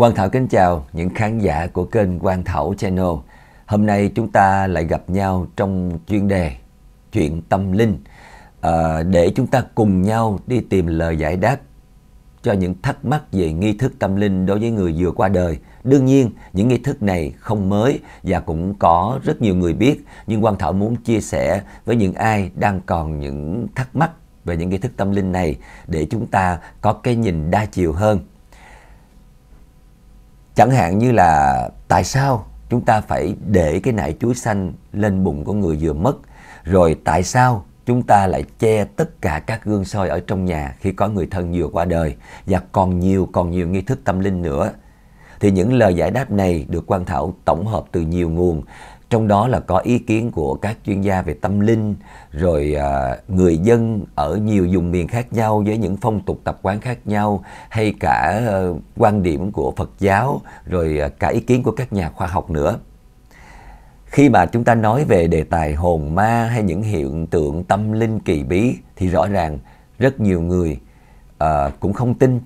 Quang Thảo kính chào những khán giả của kênh Quang Thảo Channel. Hôm nay chúng ta lại gặp nhau trong chuyên đề chuyện tâm linh à, để chúng ta cùng nhau đi tìm lời giải đáp cho những thắc mắc về nghi thức tâm linh đối với người vừa qua đời. Đương nhiên, những nghi thức này không mới và cũng có rất nhiều người biết, nhưng Quang Thảo muốn chia sẻ với những ai đang còn những thắc mắc về những nghi thức tâm linh này để chúng ta có cái nhìn đa chiều hơn chẳng hạn như là tại sao chúng ta phải để cái nải chuối xanh lên bụng của người vừa mất rồi tại sao chúng ta lại che tất cả các gương soi ở trong nhà khi có người thân vừa qua đời và còn nhiều còn nhiều nghi thức tâm linh nữa thì những lời giải đáp này được quan thảo tổng hợp từ nhiều nguồn trong đó là có ý kiến của các chuyên gia về tâm linh rồi à, người dân ở nhiều vùng miền khác nhau với những phong tục tập quán khác nhau hay cả ờ, quan điểm của Phật giáo rồi à, cả ý kiến của các nhà khoa học nữa khi mà chúng ta nói về đề tài hồn ma hay những hiện tượng tâm linh kỳ bí thì rõ ràng rất nhiều người à, cũng không tin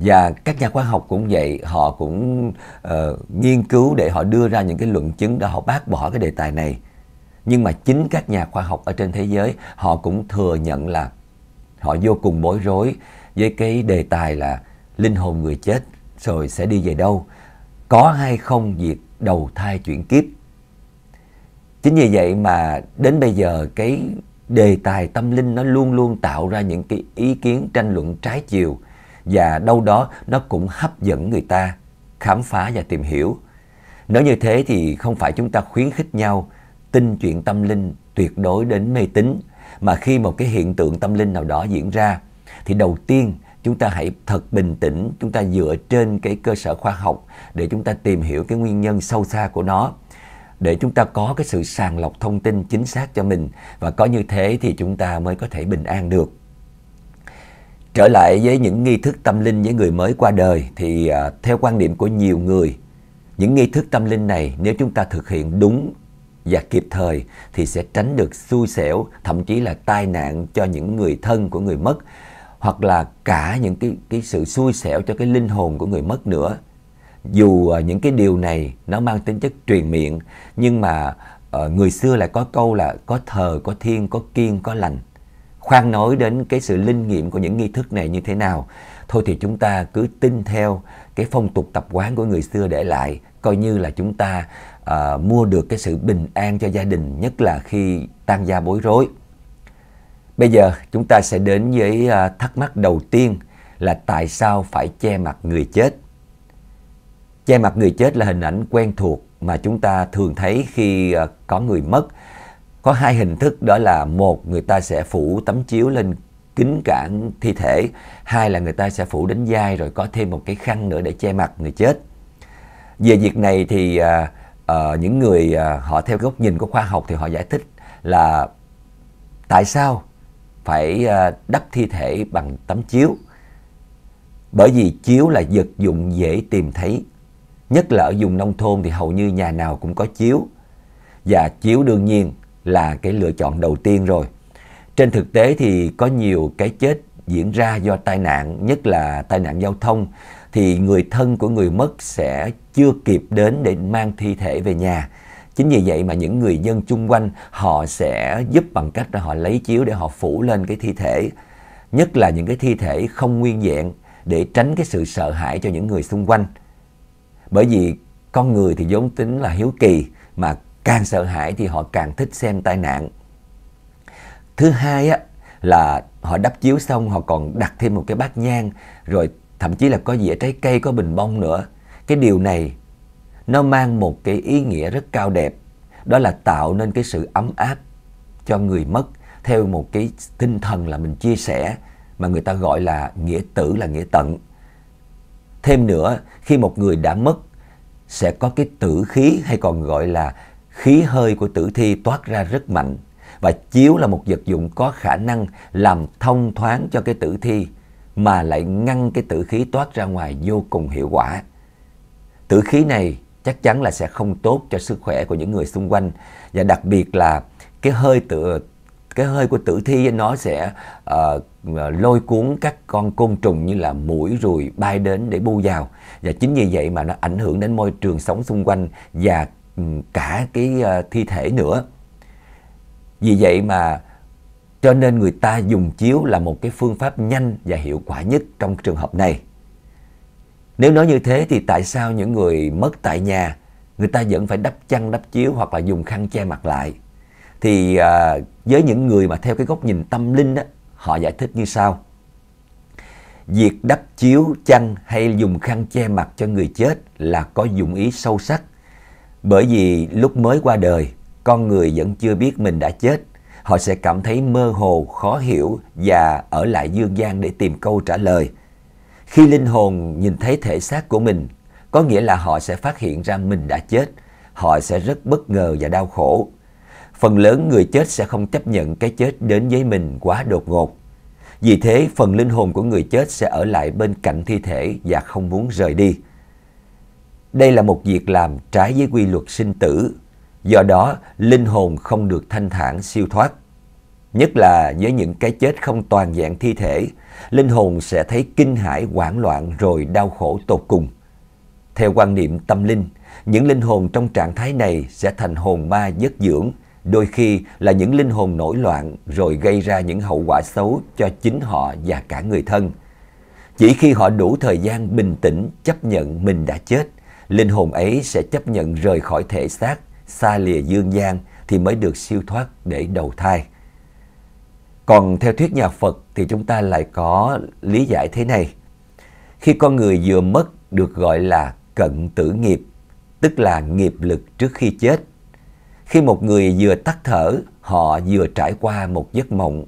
và các nhà khoa học cũng vậy họ cũng uh, nghiên cứu để họ đưa ra những cái luận chứng để họ bác bỏ cái đề tài này nhưng mà chính các nhà khoa học ở trên thế giới họ cũng thừa nhận là họ vô cùng bối rối với cái đề tài là linh hồn người chết rồi sẽ đi về đâu có hay không việc đầu thai chuyển kiếp chính vì vậy mà đến bây giờ cái đề tài tâm linh nó luôn luôn tạo ra những cái ý kiến tranh luận trái chiều và đâu đó nó cũng hấp dẫn người ta khám phá và tìm hiểu. Nếu như thế thì không phải chúng ta khuyến khích nhau tin chuyện tâm linh tuyệt đối đến mê tín mà khi một cái hiện tượng tâm linh nào đó diễn ra thì đầu tiên chúng ta hãy thật bình tĩnh, chúng ta dựa trên cái cơ sở khoa học để chúng ta tìm hiểu cái nguyên nhân sâu xa của nó để chúng ta có cái sự sàng lọc thông tin chính xác cho mình và có như thế thì chúng ta mới có thể bình an được. Trở lại với những nghi thức tâm linh với người mới qua đời thì à, theo quan điểm của nhiều người, những nghi thức tâm linh này nếu chúng ta thực hiện đúng và kịp thời thì sẽ tránh được xui xẻo, thậm chí là tai nạn cho những người thân của người mất hoặc là cả những cái cái sự xui xẻo cho cái linh hồn của người mất nữa. Dù à, những cái điều này nó mang tính chất truyền miệng nhưng mà à, người xưa lại có câu là có thờ có thiên có kiên có lành khoan nói đến cái sự linh nghiệm của những nghi thức này như thế nào. Thôi thì chúng ta cứ tin theo cái phong tục tập quán của người xưa để lại, coi như là chúng ta à, mua được cái sự bình an cho gia đình, nhất là khi tan gia bối rối. Bây giờ chúng ta sẽ đến với ờ, thắc mắc đầu tiên là tại sao phải che mặt người chết? Che mặt người chết là hình ảnh quen thuộc mà chúng ta thường thấy khi ờ, có người mất có hai hình thức đó là một người ta sẽ phủ tấm chiếu lên kính cản thi thể hai là người ta sẽ phủ đến vai rồi có thêm một cái khăn nữa để che mặt người chết về việc này thì à, à, những người à, họ theo góc nhìn của khoa học thì họ giải thích là tại sao phải à, đắp thi thể bằng tấm chiếu bởi vì chiếu là vật dụng dễ tìm thấy nhất là ở vùng nông thôn thì hầu như nhà nào cũng có chiếu và chiếu đương nhiên là cái lựa chọn đầu tiên rồi. Trên thực tế thì có nhiều cái chết diễn ra do tai nạn, nhất là tai nạn giao thông thì người thân của người mất sẽ chưa kịp đến để mang thi thể về nhà. Chính vì vậy mà những người dân chung quanh họ sẽ giúp bằng cách là họ lấy chiếu để họ phủ lên cái thi thể, nhất là những cái thi thể không nguyên vẹn để tránh cái sự sợ hãi cho những người xung quanh. Bởi vì con người thì vốn tính là hiếu kỳ mà càng sợ hãi thì họ càng thích xem tai nạn thứ hai á là họ đắp chiếu xong họ còn đặt thêm một cái bát nhang rồi thậm chí là có dĩa trái cây có bình bông nữa cái điều này nó mang một cái ý nghĩa rất cao đẹp đó là tạo nên cái sự ấm áp cho người mất theo một cái tinh thần là mình chia sẻ mà người ta gọi là nghĩa tử là nghĩa tận thêm nữa khi một người đã mất sẽ có cái tử khí hay còn gọi là khí hơi của tử thi toát ra rất mạnh và chiếu là một vật dụng có khả năng làm thông thoáng cho cái tử thi mà lại ngăn cái tử khí toát ra ngoài vô cùng hiệu quả. Tử khí này chắc chắn là sẽ không tốt cho sức khỏe của những người xung quanh và đặc biệt là cái hơi tự cái hơi của tử thi nó sẽ uh, lôi cuốn các con côn trùng như là mũi ruồi bay đến để bu vào và chính vì vậy mà nó ảnh hưởng đến môi trường sống xung quanh và Ừ, cả cái ờ, thi thể nữa. Vì vậy mà cho nên người ta dùng chiếu là một cái phương pháp nhanh và hiệu quả nhất trong trường hợp này. Nếu nói như thế thì tại sao những người mất tại nhà người ta vẫn phải đắp chăn đắp chiếu hoặc là dùng khăn che mặt lại? Thì à, với những người mà theo cái góc nhìn tâm linh đó, họ giải thích như sau. Việc đắp chiếu chăn hay dùng khăn che mặt cho người chết là có dụng ý sâu sắc bởi vì lúc mới qua đời, con người vẫn chưa biết mình đã chết. Họ sẽ cảm thấy mơ hồ, khó hiểu và ở lại dương gian để tìm câu trả lời. Khi linh hồn nhìn thấy thể xác của mình, có nghĩa là họ sẽ phát hiện ra mình đã chết. Họ sẽ rất bất ngờ và đau khổ. Phần lớn người chết sẽ không chấp nhận cái chết đến với mình quá đột ngột. Vì thế, phần linh hồn của người chết sẽ ở lại bên cạnh thi thể và không muốn rời đi. Đây là một việc làm trái với quy luật sinh tử, do đó linh hồn không được thanh thản siêu thoát. Nhất là với những cái chết không toàn dạng thi thể, linh hồn sẽ thấy kinh hãi hoảng loạn rồi đau khổ tột cùng. Theo quan niệm tâm linh, những linh hồn trong trạng thái này sẽ thành hồn ma giấc dưỡng, đôi khi là những linh hồn nổi loạn rồi gây ra những hậu quả xấu cho chính họ và cả người thân. Chỉ khi họ đủ thời gian bình tĩnh chấp nhận mình đã chết, linh hồn ấy sẽ chấp nhận rời khỏi thể xác, xa lìa dương gian thì mới được siêu thoát để đầu thai. Còn theo thuyết nhà Phật thì chúng ta lại có lý giải thế này. Khi con người vừa mất được gọi là cận tử nghiệp, tức là nghiệp lực trước khi chết. Khi một người vừa tắt thở, họ vừa trải qua một giấc mộng.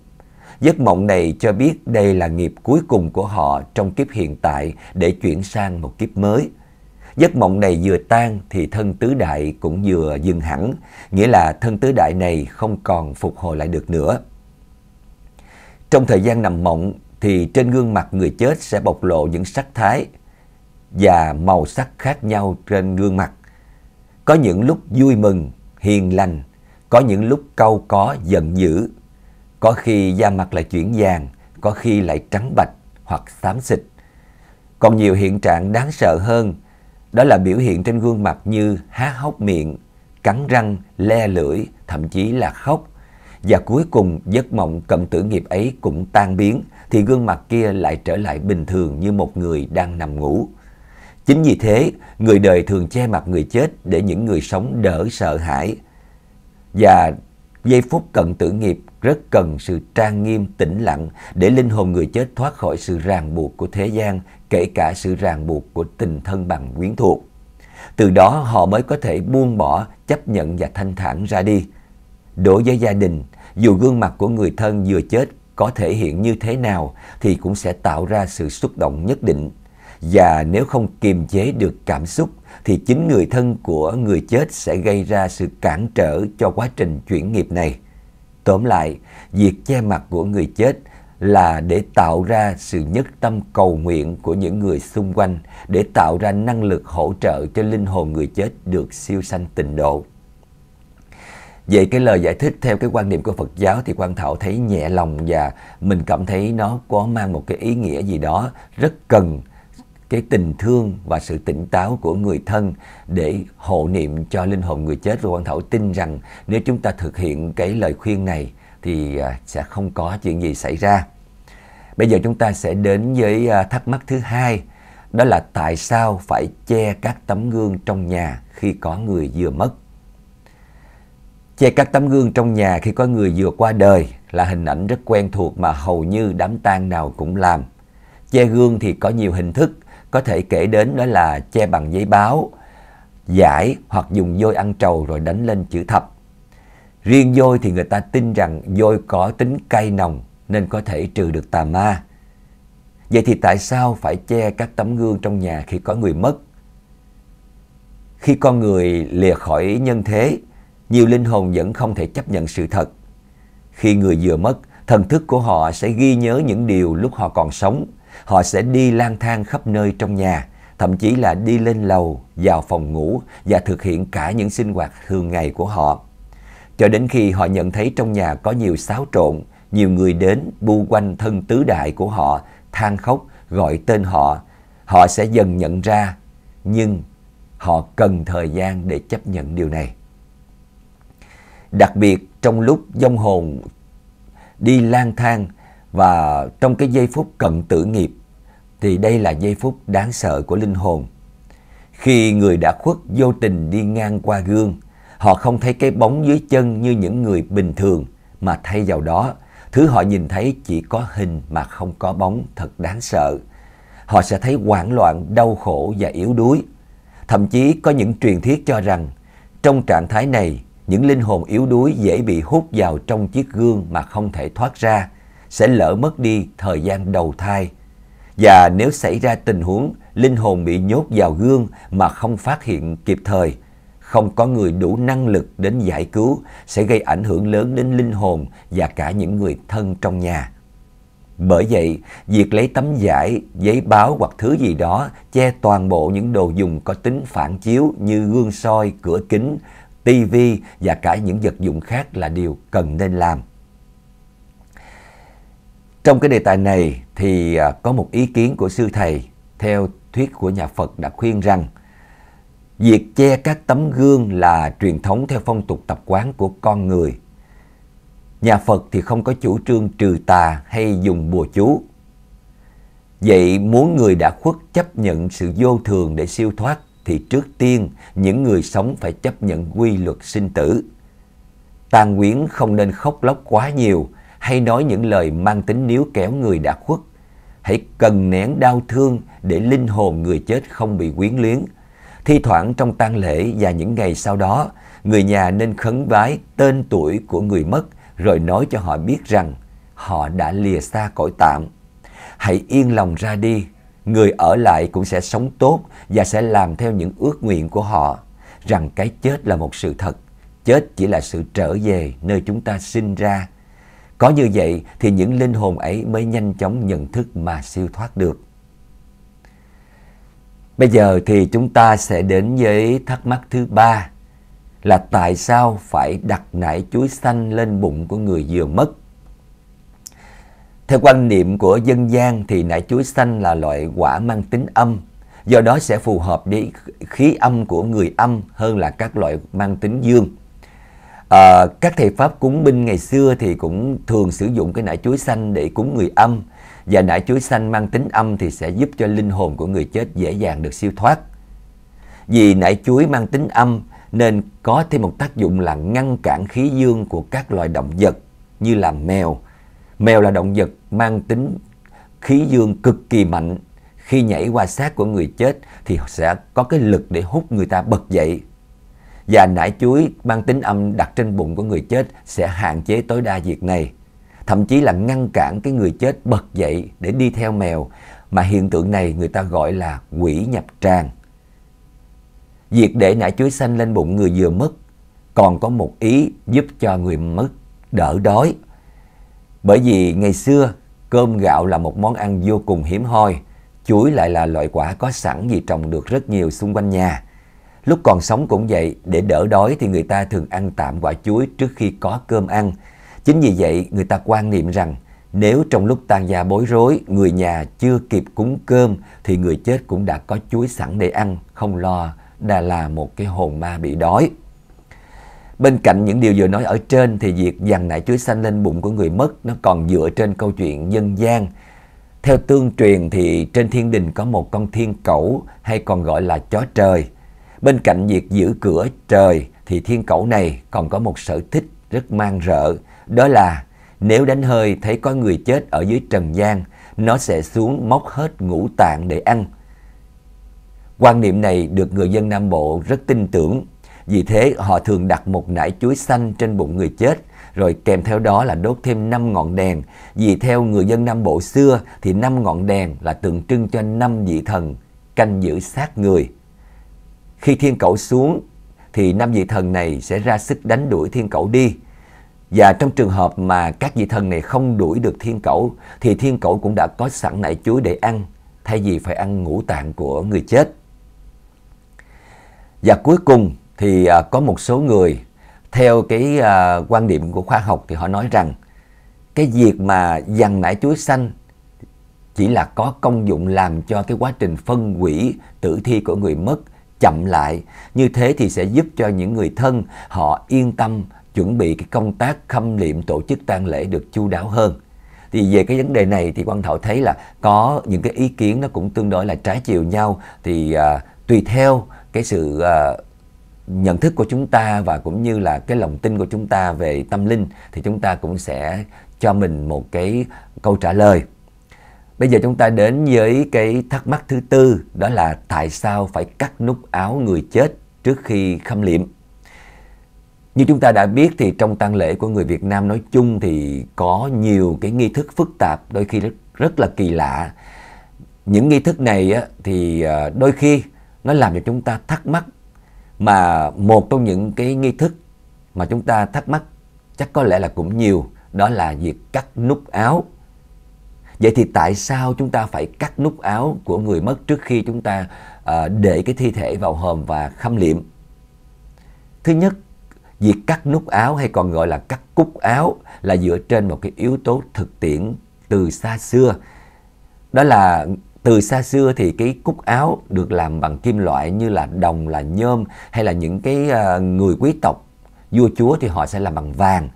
Giấc mộng này cho biết đây là nghiệp cuối cùng của họ trong kiếp hiện tại để chuyển sang một kiếp mới – Giấc mộng này vừa tan thì thân tứ đại cũng vừa dừng hẳn, nghĩa là thân tứ đại này không còn phục hồi lại được nữa. Trong thời gian nằm mộng thì trên gương mặt người chết sẽ bộc lộ những sắc thái và màu sắc khác nhau trên gương mặt. Có những lúc vui mừng, hiền lành, có những lúc cau có, giận dữ. Có khi da mặt lại chuyển vàng, có khi lại trắng bạch hoặc xám xịt. Còn nhiều hiện trạng đáng sợ hơn đó là biểu hiện trên gương mặt như há hốc miệng, cắn răng, le lưỡi, thậm chí là khóc. Và cuối cùng giấc mộng cầm tử nghiệp ấy cũng tan biến thì gương mặt kia lại trở lại bình thường như một người đang nằm ngủ. Chính vì thế, người đời thường che mặt người chết để những người sống đỡ sợ hãi. Và giây phút cận tử nghiệp rất cần sự trang nghiêm tĩnh lặng để linh hồn người chết thoát khỏi sự ràng buộc của thế gian, kể cả sự ràng buộc của tình thân bằng quyến thuộc. Từ đó họ mới có thể buông bỏ, chấp nhận và thanh thản ra đi. Đối với gia đình, dù gương mặt của người thân vừa chết có thể hiện như thế nào thì cũng sẽ tạo ra sự xúc động nhất định. Và nếu không kiềm chế được cảm xúc thì chính người thân của người chết sẽ gây ra sự cản trở cho quá trình chuyển nghiệp này. Tóm lại, việc che mặt của người chết là để tạo ra sự nhất tâm cầu nguyện của những người xung quanh, để tạo ra năng lực hỗ trợ cho linh hồn người chết được siêu sanh tịnh độ. vậy cái lời giải thích theo cái quan niệm của Phật giáo thì Quang Thảo thấy nhẹ lòng và mình cảm thấy nó có mang một cái ý nghĩa gì đó rất cần cái tình thương và sự tỉnh táo của người thân để hộ niệm cho linh hồn người chết. Và Quang Thảo tin rằng nếu chúng ta thực hiện cái lời khuyên này thì à, sẽ không có chuyện gì xảy ra. Bây giờ chúng ta sẽ đến với à, thắc mắc thứ hai, đó là tại sao phải che các tấm gương trong nhà khi có người vừa mất? Che các tấm gương trong nhà khi có người vừa qua đời là hình ảnh rất quen thuộc mà hầu như đám tang nào cũng làm. Che gương thì có nhiều hình thức, có thể kể đến đó là che bằng giấy báo, giải hoặc dùng dôi ăn trầu rồi đánh lên chữ thập. Riêng dôi thì người ta tin rằng dôi có tính cay nồng nên có thể trừ được tà ma. Vậy thì tại sao phải che các tấm gương trong nhà khi có người mất? Khi con người lìa khỏi nhân thế, nhiều linh hồn vẫn không thể chấp nhận sự thật. Khi người vừa mất, thần thức của họ sẽ ghi nhớ những điều lúc họ còn sống – Họ sẽ đi lang thang khắp nơi trong nhà, thậm chí là đi lên lầu, vào phòng ngủ và thực hiện cả những sinh hoạt thường ngày của họ. Cho đến khi họ nhận thấy trong nhà có nhiều xáo trộn, nhiều người đến bu quanh thân tứ đại của họ, than khóc, gọi tên họ, họ sẽ dần nhận ra, nhưng họ cần thời gian để chấp nhận điều này. Đặc biệt trong lúc dông hồn đi lang thang và trong cái giây phút cận tử nghiệp thì đây là giây phút đáng sợ của linh hồn. Khi người đã khuất vô tình đi ngang qua gương, họ không thấy cái bóng dưới chân như những người bình thường mà thay vào đó, thứ họ nhìn thấy chỉ có hình mà không có bóng thật đáng sợ. Họ sẽ thấy hoảng loạn, đau khổ và yếu đuối. Thậm chí có những truyền thuyết cho rằng trong trạng thái này, những linh hồn yếu đuối dễ bị hút vào trong chiếc gương mà không thể thoát ra sẽ lỡ mất đi thời gian đầu thai. Và nếu xảy ra tình huống linh hồn bị nhốt vào gương mà không phát hiện kịp thời, không có người đủ năng lực đến giải cứu sẽ gây ảnh hưởng lớn đến linh hồn và cả những người thân trong nhà. Bởi vậy, việc lấy tấm vải, giấy báo hoặc thứ gì đó che toàn bộ những đồ dùng có tính phản chiếu như gương soi, cửa kính, tivi và cả những vật dụng khác là điều cần nên làm. Trong cái đề tài này thì à, có một ý kiến của sư thầy theo thuyết của nhà Phật đã khuyên rằng việc che các tấm gương là truyền thống theo phong tục tập quán của con người. Nhà Phật thì không có chủ trương trừ tà hay dùng bùa chú. Vậy muốn người đã khuất chấp nhận sự vô thường để siêu thoát thì trước tiên những người sống phải chấp nhận quy luật sinh tử. Tàn quyến không nên khóc lóc quá nhiều hay nói những lời mang tính níu kéo người đã khuất. Hãy cần nén đau thương để linh hồn người chết không bị quyến luyến. Thi thoảng trong tang lễ và những ngày sau đó, người nhà nên khấn vái tên tuổi của người mất rồi nói cho họ biết rằng họ đã lìa xa cõi tạm. Hãy yên lòng ra đi, người ở lại cũng sẽ sống tốt và sẽ làm theo những ước nguyện của họ, rằng cái chết là một sự thật, chết chỉ là sự trở về nơi chúng ta sinh ra có như vậy thì những linh hồn ấy mới nhanh chóng nhận thức mà siêu thoát được. Bây giờ thì chúng ta sẽ đến với thắc mắc thứ ba là tại sao phải đặt nải chuối xanh lên bụng của người vừa mất? Theo quan niệm của dân gian thì nải chuối xanh là loại quả mang tính âm, do đó sẽ phù hợp với khí âm của người âm hơn là các loại mang tính dương. À, các thầy Pháp cúng binh ngày xưa thì cũng thường sử dụng cái nải chuối xanh để cúng người âm và nải chuối xanh mang tính âm thì sẽ giúp cho linh hồn của người chết dễ dàng được siêu thoát. Vì nải chuối mang tính âm nên có thêm một tác dụng là ngăn cản khí dương của các loài động vật như là mèo. Mèo là động vật mang tính khí dương cực kỳ mạnh. Khi nhảy qua xác của người chết thì sẽ có cái lực để hút người ta bật dậy và nải chuối mang tính âm đặt trên bụng của người chết sẽ hạn chế tối đa việc này. Thậm chí là ngăn cản cái người chết bật dậy để đi theo mèo mà hiện tượng này người ta gọi là quỷ nhập tràng. Việc để nải chuối xanh lên bụng người vừa mất còn có một ý giúp cho người mất đỡ đói. Bởi vì ngày xưa cơm gạo là một món ăn vô cùng hiếm hoi, chuối lại là loại quả có sẵn vì trồng được rất nhiều xung quanh nhà Lúc còn sống cũng vậy, để đỡ đói thì người ta thường ăn tạm quả chuối trước khi có cơm ăn. Chính vì vậy, người ta quan niệm rằng nếu trong lúc tang gia bối rối, người nhà chưa kịp cúng cơm thì người chết cũng đã có chuối sẵn để ăn, không lo đã là một cái hồn ma bị đói. Bên cạnh những điều vừa nói ở trên thì việc dằn nải chuối xanh lên bụng của người mất nó còn dựa trên câu chuyện dân gian. Theo tương truyền thì trên thiên đình có một con thiên cẩu hay còn gọi là chó trời – Bên cạnh việc giữ cửa trời thì thiên cẩu này còn có một sở thích rất mang rợ, đó là nếu đánh hơi thấy có người chết ở dưới trần gian, nó sẽ xuống móc hết ngũ tạng để ăn. Quan niệm này được người dân Nam Bộ rất tin tưởng, vì thế họ thường đặt một nải chuối xanh trên bụng người chết, rồi kèm theo đó là đốt thêm 5 ngọn đèn, vì theo người dân Nam Bộ xưa thì 5 ngọn đèn là tượng trưng cho 5 vị thần canh giữ sát người. Khi thiên cẩu xuống thì năm vị thần này sẽ ra sức đánh đuổi thiên cẩu đi. Và trong trường hợp mà các vị thần này không đuổi được thiên cẩu thì thiên cẩu cũng đã có sẵn nải chuối để ăn thay vì phải ăn ngũ tạng của người chết. Và cuối cùng thì à, có một số người theo cái à, quan điểm của khoa học thì họ nói rằng cái việc mà dằn nải chuối xanh chỉ là có công dụng làm cho cái quá trình phân hủy tử thi của người mất chậm lại. Như thế thì sẽ giúp cho những người thân họ yên tâm chuẩn bị cái công tác khâm liệm tổ chức tang lễ được chu đáo hơn. Thì về cái vấn đề này thì Quang Thọ thấy là có những cái ý kiến nó cũng tương đối là trái chiều nhau thì à, tùy theo cái sự à, nhận thức của chúng ta và cũng như là cái lòng tin của chúng ta về tâm linh thì chúng ta cũng sẽ cho mình một cái câu trả lời Bây giờ chúng ta đến với cái thắc mắc thứ tư đó là tại sao phải cắt nút áo người chết trước khi khâm liệm. Như chúng ta đã biết thì trong tang lễ của người Việt Nam nói chung thì có nhiều cái nghi thức phức tạp, đôi khi rất, rất là kỳ lạ. Những nghi thức này á, thì à, đôi khi nó làm cho chúng ta thắc mắc mà một trong những cái nghi thức mà chúng ta thắc mắc chắc có lẽ là cũng nhiều đó là việc cắt nút áo Vậy thì tại sao chúng ta phải cắt nút áo của người mất trước khi chúng ta à, để cái thi thể vào hòm và khâm liệm? Thứ nhất, việc cắt nút áo hay còn gọi là cắt cúc áo là dựa trên một cái yếu tố thực tiễn từ xa xưa. Đó là từ xa xưa thì cái cúc áo được làm bằng kim loại như là đồng là nhôm hay là những cái ờ, người quý tộc vua chúa thì họ sẽ làm bằng vàng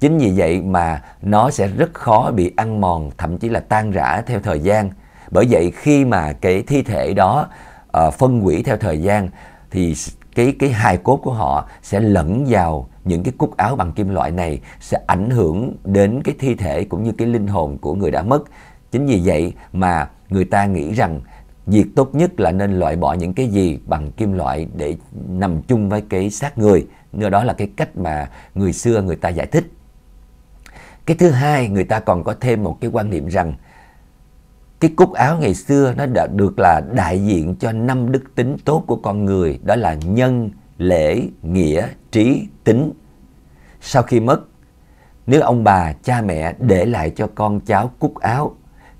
Chính vì vậy mà nó sẽ rất khó bị ăn mòn, thậm chí là tan rã theo thời gian. Bởi vậy khi mà cái thi thể đó uh, phân hủy theo thời gian thì cái cái hài cốt của họ sẽ lẫn vào những cái cúc áo bằng kim loại này sẽ ảnh hưởng đến cái thi thể cũng như cái linh hồn của người đã mất. Chính vì vậy mà người ta nghĩ rằng việc tốt nhất là nên loại bỏ những cái gì bằng kim loại để nằm chung với cái xác người. Đó là cái cách mà người xưa người ta giải thích. Cái thứ hai, người ta còn có thêm một cái quan niệm rằng cái cúc áo ngày xưa nó đã được là đại diện cho năm đức tính tốt của con người, đó là nhân, lễ, nghĩa, trí, tính. Sau khi mất, nếu ông bà, cha mẹ để lại cho con cháu cúc áo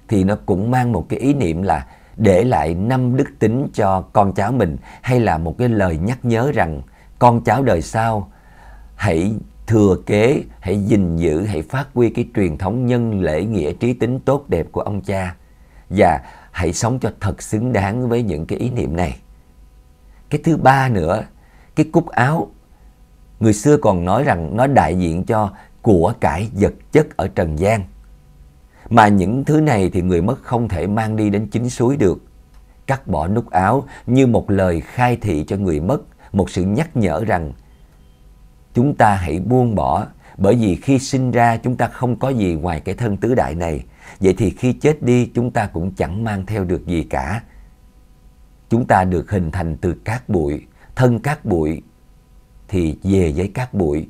thì nó cũng mang một cái ý niệm là để lại năm đức tính cho con cháu mình hay là một cái lời nhắc nhớ rằng con cháu đời sau hãy thừa kế, hãy gìn giữ, hãy phát huy cái truyền thống nhân lễ nghĩa trí tính tốt đẹp của ông cha và hãy sống cho thật xứng đáng với những cái ý niệm này. Cái thứ ba nữa, cái cúc áo người xưa còn nói rằng nó đại diện cho của cải vật chất ở trần gian. Mà những thứ này thì người mất không thể mang đi đến chính suối được. Cắt bỏ nút áo như một lời khai thị cho người mất, một sự nhắc nhở rằng chúng ta hãy buông bỏ bởi vì khi sinh ra chúng ta không có gì ngoài cái thân tứ đại này vậy thì khi chết đi chúng ta cũng chẳng mang theo được gì cả chúng ta được hình thành từ cát bụi thân cát bụi thì về với cát bụi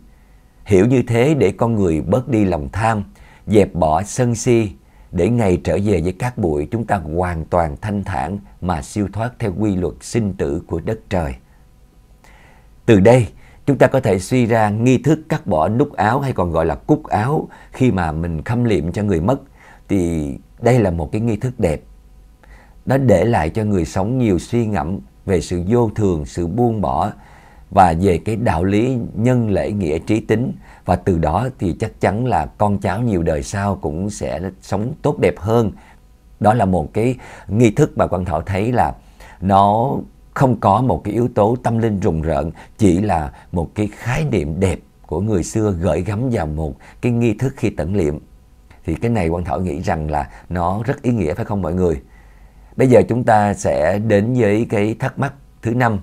hiểu như thế để con người bớt đi lòng tham dẹp bỏ sân si để ngày trở về với cát bụi chúng ta hoàn toàn thanh thản mà siêu thoát theo quy luật sinh tử của đất trời từ đây chúng ta có thể suy ra nghi thức cắt bỏ nút áo hay còn gọi là cúc áo khi mà mình khâm liệm cho người mất thì đây là một cái nghi thức đẹp nó để lại cho người sống nhiều suy ngẫm về sự vô thường sự buông bỏ và về cái đạo lý nhân lễ nghĩa trí tính và từ đó thì chắc chắn là con cháu nhiều đời sau cũng sẽ sống tốt đẹp hơn đó là một cái nghi thức mà quan thọ thấy là nó không có một cái yếu tố tâm linh rùng rợn chỉ là một cái khái niệm đẹp của người xưa gửi gắm vào một cái nghi thức khi tẩn liệm thì cái này quang thảo nghĩ rằng là nó rất ý nghĩa phải không mọi người bây giờ chúng ta sẽ đến với cái thắc mắc thứ năm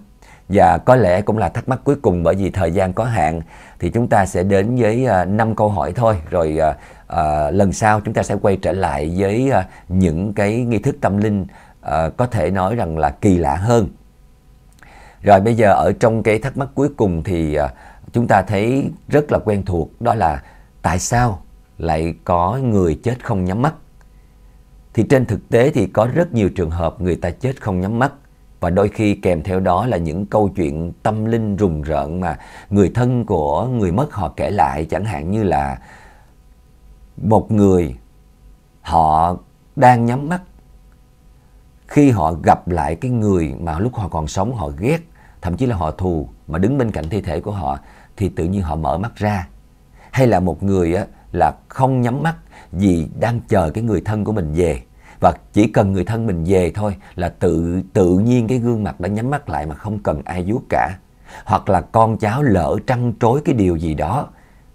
và có lẽ cũng là thắc mắc cuối cùng bởi vì thời gian có hạn thì chúng ta sẽ đến với à, năm câu hỏi thôi rồi uh, uh, lần sau chúng ta sẽ quay trở lại với uh, những cái nghi thức tâm linh uh, có thể nói rằng là kỳ lạ hơn rồi bây giờ ở trong cái thắc mắc cuối cùng thì à, chúng ta thấy rất là quen thuộc đó là tại sao lại có người chết không nhắm mắt? Thì trên thực tế thì có rất nhiều trường hợp người ta chết không nhắm mắt và đôi khi kèm theo đó là những câu chuyện tâm linh rùng rợn mà người thân của người mất họ kể lại chẳng hạn như là một người họ đang nhắm mắt khi họ gặp lại cái người mà lúc họ còn sống họ ghét thậm chí là họ thù mà đứng bên cạnh thi thể của họ thì tự nhiên họ mở mắt ra hay là một người á, là không nhắm mắt vì đang chờ cái người thân của mình về và chỉ cần người thân mình về thôi là tự tự nhiên cái gương mặt đã nhắm mắt lại mà không cần ai vuốt cả hoặc là con cháu lỡ trăn trối cái điều gì đó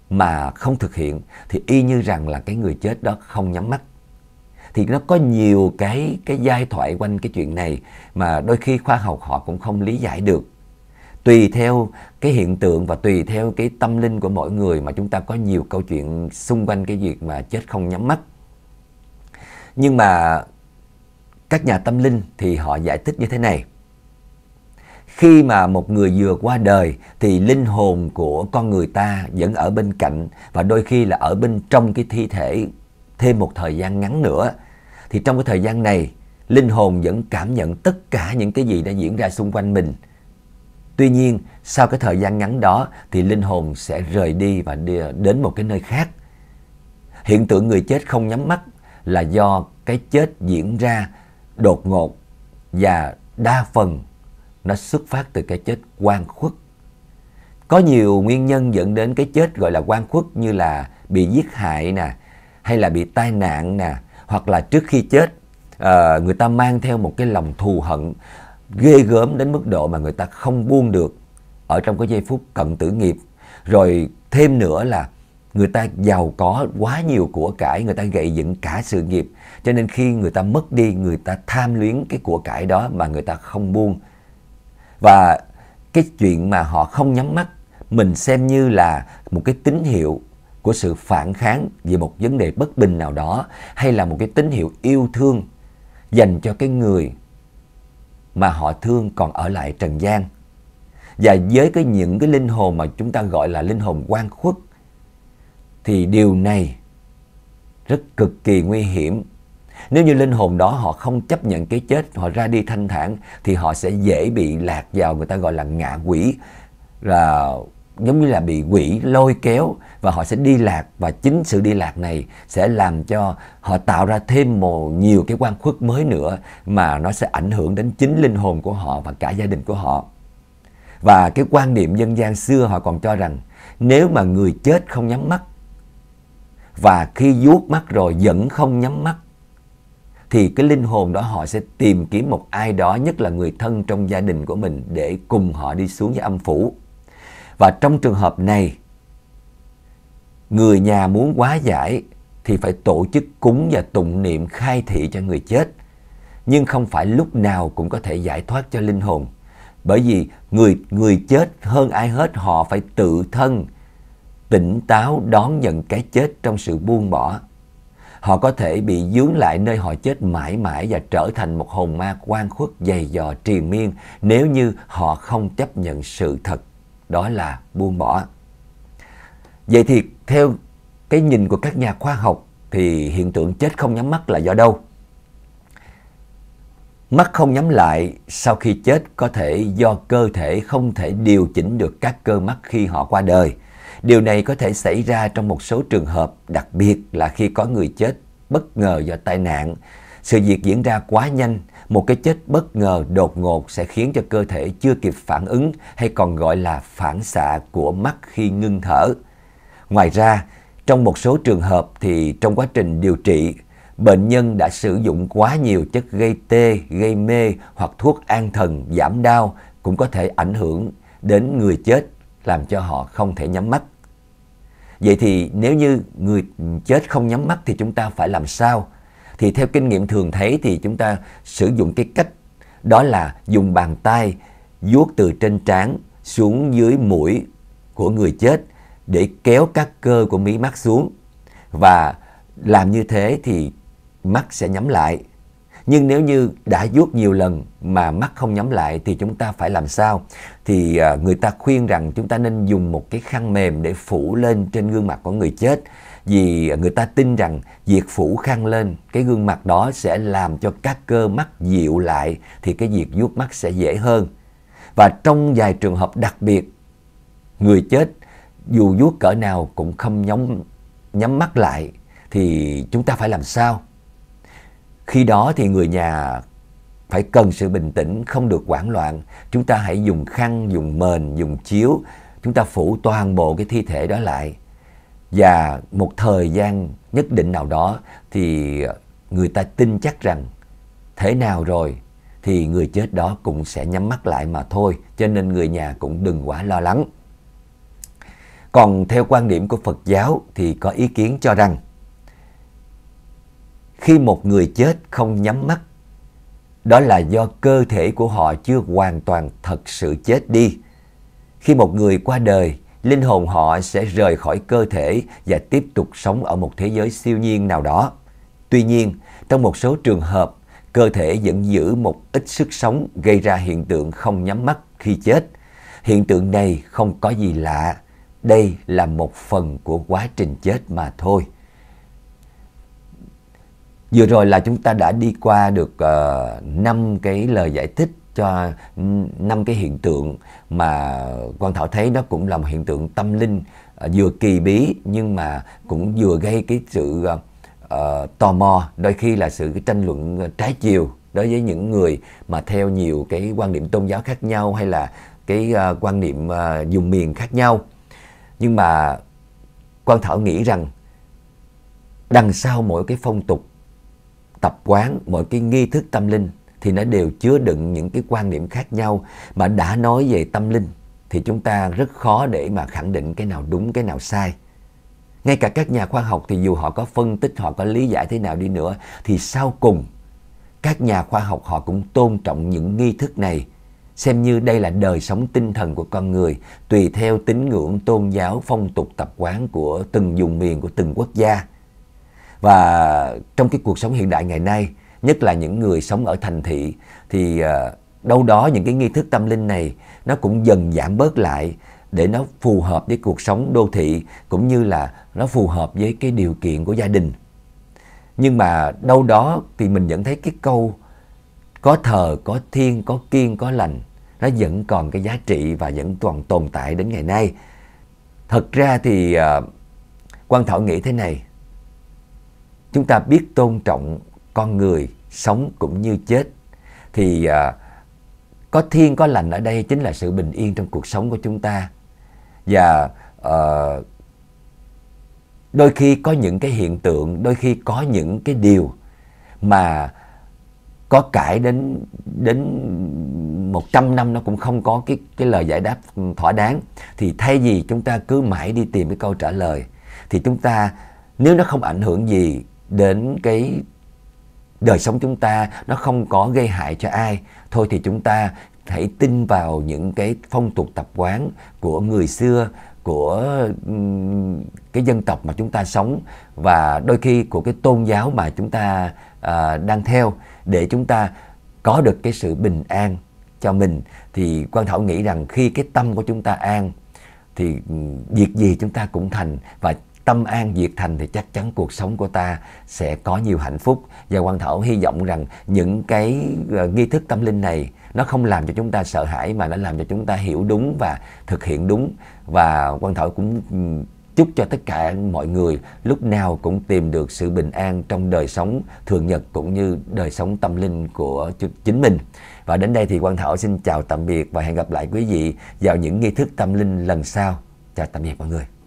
mà không thực hiện thì y như rằng là cái người chết đó không nhắm mắt thì nó có nhiều cái cái giai thoại quanh cái chuyện này mà đôi khi khoa học họ cũng không lý giải được tùy theo cái hiện tượng và tùy theo cái tâm linh của mỗi người mà chúng ta có nhiều câu chuyện xung quanh cái việc mà chết không nhắm mắt nhưng mà các nhà tâm linh thì họ giải thích như thế này khi mà một người vừa qua đời thì linh hồn của con người ta vẫn ở bên cạnh và đôi khi là ở bên trong cái thi thể thêm một thời gian ngắn nữa thì trong cái thời gian này linh hồn vẫn cảm nhận tất cả những cái gì đã diễn ra xung quanh mình Tuy nhiên, sau cái thời gian ngắn đó thì linh hồn sẽ rời đi và đi đến một cái nơi khác. Hiện tượng người chết không nhắm mắt là do cái chết diễn ra đột ngột và đa phần nó xuất phát từ cái chết quan khuất. Có nhiều nguyên nhân dẫn đến cái chết gọi là quan khuất như là bị giết hại nè, hay là bị tai nạn nè, hoặc là trước khi chết ờ, người ta mang theo một cái lòng thù hận ghê gớm đến mức độ mà người ta không buông được ở trong cái giây phút cận tử nghiệp rồi thêm nữa là người ta giàu có quá nhiều của cải người ta gậy dựng cả sự nghiệp cho nên khi người ta mất đi người ta tham luyến cái của cải đó mà người ta không buông và cái chuyện mà họ không nhắm mắt mình xem như là một cái tín hiệu của sự phản kháng về một vấn đề bất bình nào đó hay là một cái tín hiệu yêu thương dành cho cái người mà họ thương còn ở lại trần gian. Và với cái những cái linh hồn mà chúng ta gọi là linh hồn quan khuất thì điều này rất cực kỳ nguy hiểm. Nếu như linh hồn đó họ không chấp nhận cái chết, họ ra đi thanh thản thì họ sẽ dễ bị lạc vào người ta gọi là ngạ quỷ là giống như là bị quỷ lôi kéo và họ sẽ đi lạc và chính sự đi lạc này sẽ làm cho họ tạo ra thêm một nhiều cái quan khuất mới nữa mà nó sẽ ảnh hưởng đến chính linh hồn của họ và cả gia đình của họ. Và cái quan niệm dân gian xưa họ còn cho rằng nếu mà người chết không nhắm mắt và khi vuốt mắt rồi vẫn không nhắm mắt thì cái linh hồn đó họ sẽ tìm kiếm một ai đó nhất là người thân trong gia đình của mình để cùng họ đi xuống với âm phủ và trong trường hợp này, người nhà muốn quá giải thì phải tổ chức cúng và tụng niệm khai thị cho người chết. Nhưng không phải lúc nào cũng có thể giải thoát cho linh hồn. Bởi vì người người chết hơn ai hết họ phải tự thân tỉnh táo đón nhận cái chết trong sự buông bỏ. Họ có thể bị dướng lại nơi họ chết mãi mãi và trở thành một hồn ma quan khuất dày dò triền miên nếu như họ không chấp nhận sự thật đó là buông bỏ. Vậy thì theo cái nhìn của các nhà khoa học thì hiện tượng chết không nhắm mắt là do đâu? Mắt không nhắm lại sau khi chết có thể do cơ thể không thể điều chỉnh được các cơ mắt khi họ qua đời. Điều này có thể xảy ra trong một số trường hợp, đặc biệt là khi có người chết bất ngờ do tai nạn sự việc diễn ra quá nhanh, một cái chết bất ngờ đột ngột sẽ khiến cho cơ thể chưa kịp phản ứng hay còn gọi là phản xạ của mắt khi ngưng thở. Ngoài ra, trong một số trường hợp thì trong quá trình điều trị, bệnh nhân đã sử dụng quá nhiều chất gây tê, gây mê hoặc thuốc an thần giảm đau cũng có thể ảnh hưởng đến người chết làm cho họ không thể nhắm mắt. Vậy thì nếu như người chết không nhắm mắt thì chúng ta phải làm sao? thì theo kinh nghiệm thường thấy thì chúng ta sử dụng cái cách đó là dùng bàn tay vuốt từ trên trán xuống dưới mũi của người chết để kéo các cơ của mí mắt xuống và làm như thế thì mắt sẽ nhắm lại. Nhưng nếu như đã vuốt nhiều lần mà mắt không nhắm lại thì chúng ta phải làm sao? Thì à, người ta khuyên rằng chúng ta nên dùng một cái khăn mềm để phủ lên trên gương mặt của người chết vì người ta tin rằng việc phủ khăn lên cái gương mặt đó sẽ làm cho các cơ mắt dịu lại thì cái việc vuốt mắt sẽ dễ hơn. Và trong vài trường hợp đặc biệt, người chết dù vuốt cỡ nào cũng không nhắm, nhắm mắt lại thì chúng ta phải làm sao? Khi đó thì người nhà phải cần sự bình tĩnh, không được hoảng loạn. Chúng ta hãy dùng khăn, dùng mền, dùng chiếu, chúng ta phủ toàn bộ cái thi thể đó lại và một thời gian nhất định nào đó thì người ta tin chắc rằng thế nào rồi thì người chết đó cũng sẽ nhắm mắt lại mà thôi, cho nên người nhà cũng đừng quá lo lắng. Còn theo quan điểm của Phật giáo thì có ý kiến cho rằng khi một người chết không nhắm mắt đó là do cơ thể của họ chưa hoàn toàn thật sự chết đi. Khi một người qua đời linh hồn họ sẽ rời khỏi cơ thể và tiếp tục sống ở một thế giới siêu nhiên nào đó. Tuy nhiên, trong một số trường hợp, cơ thể vẫn giữ một ít sức sống gây ra hiện tượng không nhắm mắt khi chết. Hiện tượng này không có gì lạ, đây là một phần của quá trình chết mà thôi. Vừa rồi là chúng ta đã đi qua được uh, ờ, 5 cái lời giải thích cho năm cái hiện tượng mà quan thảo thấy đó cũng là một hiện tượng tâm linh à, vừa kỳ bí nhưng mà cũng vừa gây cái sự uh, tò mò đôi khi là sự cái tranh luận trái chiều đối với những người mà theo nhiều cái quan điểm tôn giáo khác nhau hay là cái uh, quan niệm uh, dùng miền khác nhau nhưng mà quan thảo nghĩ rằng đằng sau mỗi cái phong tục tập quán mỗi cái nghi thức tâm linh thì nó đều chứa đựng những cái quan điểm khác nhau mà đã nói về tâm linh thì chúng ta rất khó để mà khẳng định cái nào đúng cái nào sai. Ngay cả các nhà khoa học thì dù họ có phân tích, họ có lý giải thế nào đi nữa thì sau cùng các nhà khoa học họ cũng tôn trọng những nghi thức này xem như đây là đời sống tinh thần của con người tùy theo tín ngưỡng tôn giáo phong tục tập quán của từng vùng miền của từng quốc gia và trong cái cuộc sống hiện đại ngày nay nhất là những người sống ở thành thị thì ờ, đâu đó những cái nghi thức tâm linh này nó cũng dần giảm bớt lại để nó phù hợp với cuộc sống đô thị cũng như là nó phù hợp với cái điều kiện của gia đình. Nhưng mà đâu đó thì mình vẫn thấy cái câu có thờ, có thiên, có kiên, có lành nó vẫn còn cái giá trị và vẫn còn tồn tại đến ngày nay. Thật ra thì quan ờ, Quang Thảo nghĩ thế này. Chúng ta biết tôn trọng con người sống cũng như chết thì à, có thiên có lành ở đây chính là sự bình yên trong cuộc sống của chúng ta và à, đôi khi có những cái hiện tượng đôi khi có những cái điều mà có cãi đến đến 100 năm nó cũng không có cái cái lời giải đáp thỏa đáng thì thay vì chúng ta cứ mãi đi tìm cái câu trả lời thì chúng ta nếu nó không ảnh hưởng gì đến cái đời sống chúng ta nó không có gây hại cho ai thôi thì chúng ta hãy tin vào những cái phong tục tập quán của người xưa của cái dân tộc mà chúng ta sống và đôi khi của cái tôn giáo mà chúng ta à, đang theo để chúng ta có được cái sự bình an cho mình thì quan thảo nghĩ rằng khi cái tâm của chúng ta an thì việc gì chúng ta cũng thành và tâm an diệt thành thì chắc chắn cuộc sống của ta sẽ có nhiều hạnh phúc và quan thảo hy vọng rằng những cái ờ, nghi thức tâm linh này nó không làm cho chúng ta sợ hãi mà nó làm cho chúng ta hiểu đúng và thực hiện đúng và quan thảo cũng chúc cho tất cả mọi người lúc nào cũng tìm được sự bình an trong đời sống thường nhật cũng như đời sống tâm linh của chính mình. Và đến đây thì Quang Thảo xin chào tạm biệt và hẹn gặp lại quý vị vào những nghi thức tâm linh lần sau. Chào tạm biệt mọi người.